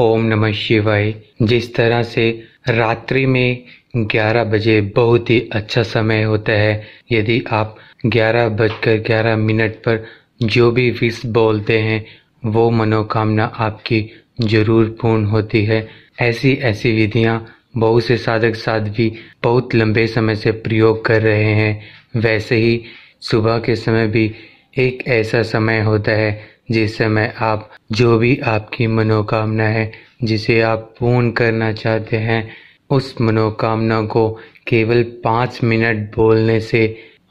ओम नमः शिवाय जिस तरह से रात्रि में 11 बजे बहुत ही अच्छा समय होता है यदि आप ग्यारह बजकर ग्यारह मिनट पर जो भी विष बोलते हैं वो मनोकामना आपकी जरूर पूर्ण होती है ऐसी ऐसी विधियाँ बहुत से साधक साध्वी बहुत लंबे समय से प्रयोग कर रहे हैं वैसे ही सुबह के समय भी एक ऐसा समय होता है जिस समय आप जो भी आपकी मनोकामना है जिसे आप पूर्ण करना चाहते हैं उस मनोकामना को केवल पाँच मिनट बोलने से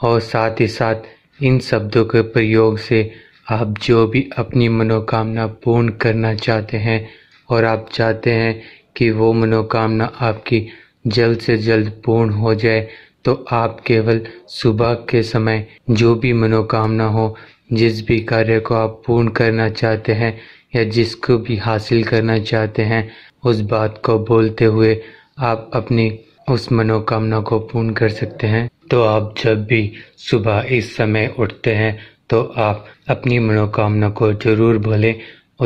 और साथ ही साथ इन शब्दों के प्रयोग से आप जो भी अपनी मनोकामना पूर्ण करना चाहते हैं और आप चाहते हैं कि वो मनोकामना आपकी जल्द से जल्द पूर्ण हो जाए तो आप केवल सुबह के समय जो भी मनोकामना हो जिस भी कार्य को आप पूर्ण करना चाहते हैं या जिसको भी हासिल करना चाहते हैं उस बात को बोलते हुए आप अपनी उस मनोकामना को पूर्ण कर सकते हैं तो आप जब भी सुबह इस समय उठते हैं तो आप अपनी मनोकामना को जरूर बोलें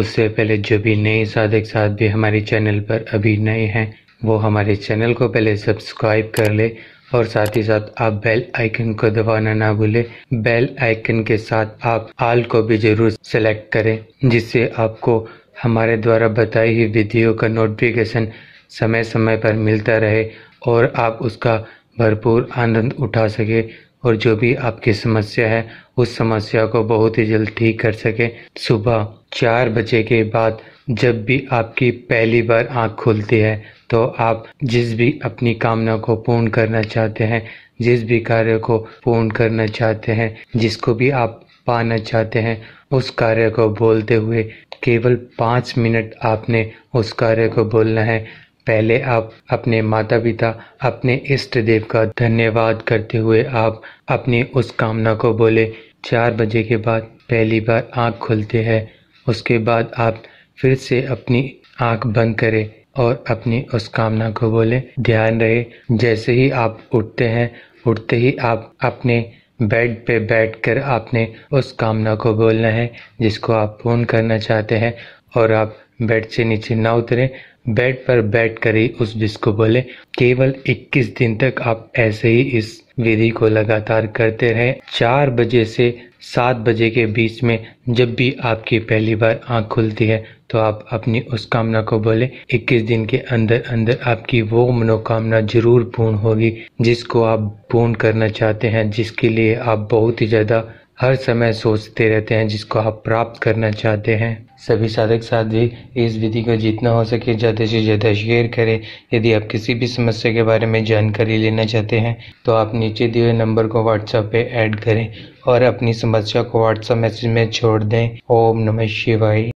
उससे पहले जो भी नए साधक साथ भी हमारे चैनल पर अभी नए हैं वो हमारे चैनल को पहले सब्सक्राइब कर ले और साथ ही साथ आप बेल आइकन को दबाना ना भूलें बेल आइकन के साथ आप आल को भी जरूर सेलेक्ट करें जिससे आपको हमारे द्वारा बताई हुई वीडियो का नोटिफिकेशन समय समय पर मिलता रहे और आप उसका भरपूर आनंद उठा सके और जो भी आपकी समस्या है उस समस्या को बहुत ही जल्द ठीक कर सके सुबह चार बजे के बाद जब भी आपकी पहली बार आंख खुलती है तो आप जिस भी अपनी कामना को पूर्ण करना चाहते हैं जिस भी कार्य को पूर्ण करना चाहते हैं जिसको भी आप पाना चाहते हैं उस कार्य को बोलते हुए केवल पाँच मिनट आपने उस कार्य को बोलना है पहले आप अपने माता पिता अपने इष्ट देव का धन्यवाद करते हुए आप अपनी उस कामना को बोले चार बजे के बाद पहली बार आँख खुलते हैं उसके बाद आप फिर से अपनी आँख बंद करें और अपनी उस कामना को बोले ध्यान रहे जैसे ही आप उठते हैं उठते ही आप अपने बेड पे बैठकर आपने उस कामना को बोलना है जिसको आप पूर्ण करना चाहते हैं और आप बेड से नीचे ना उतरें बेड पर बैठ कर ही उस डिश को बोले केवल 21 दिन तक आप ऐसे ही इस विधि को लगातार करते रहें चार बजे से सात बजे के बीच में जब भी आपकी पहली बार आंख खुलती है तो आप अपनी उस कामना को बोले 21 दिन के अंदर अंदर आपकी वो मनोकामना जरूर पूर्ण होगी जिसको आप पूर्ण करना चाहते हैं जिसके लिए आप बहुत ही ज़्यादा हर समय सोचते रहते हैं जिसको आप प्राप्त करना चाहते हैं सभी साधक साध्वी इस विधि को जितना हो सके ज़्यादा से ज़्यादा शेयर करें यदि आप किसी भी समस्या के बारे में जानकारी लेना चाहते हैं तो आप नीचे दिए हुए नंबर को व्हाट्सएप पे ऐड करें और अपनी समस्या को व्हाट्सएप मैसेज में छोड़ दें ओम नमः शिवाय